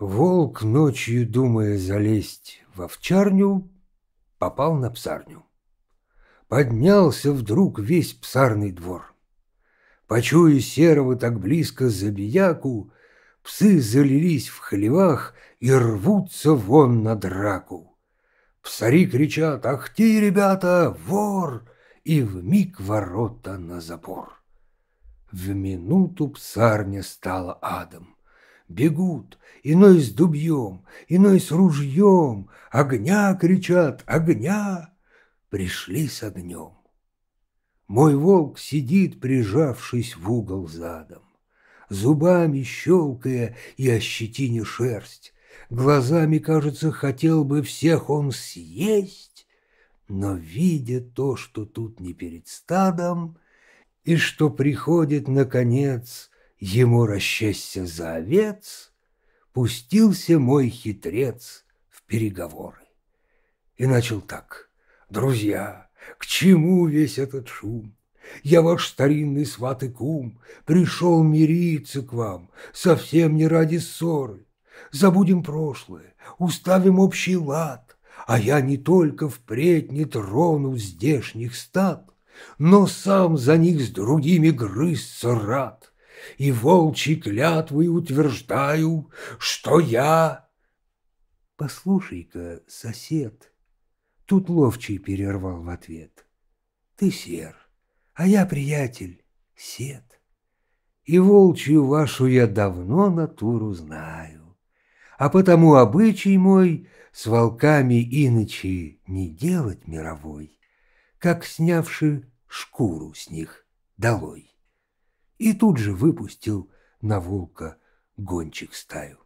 Волк, ночью думая залезть в овчарню, попал на псарню. Поднялся вдруг весь псарный двор. Почуя серого так близко забияку, псы залились в хлевах и рвутся вон на драку. Псари кричат «Ах ты, ребята, вор!» и вмиг ворота на запор. В минуту псарня стала адом бегут, иной с дубьем, иной с ружьем, огня кричат, огня, пришли с огнем. Мой волк сидит, прижавшись в угол задом, зубами щелкая и ощетине шерсть, глазами, кажется, хотел бы всех он съесть, но, видя то, что тут не перед стадом, и что приходит, наконец, Ему расчесся за овец, пустился мой хитрец в переговоры. И начал так. «Друзья, к чему весь этот шум? Я ваш старинный сват и кум, пришел мириться к вам, совсем не ради ссоры. Забудем прошлое, уставим общий лад, а я не только впредь не трону здешних стад, но сам за них с другими грызться рад и волчьи клятвы утверждаю, что я... Послушай-ка, сосед, тут ловчий перервал в ответ. Ты сер, а я, приятель, сед. И волчью вашу я давно натуру знаю, а потому обычай мой с волками иночи не делать мировой, как снявши шкуру с них долой и тут же выпустил на волка гонщик стаю.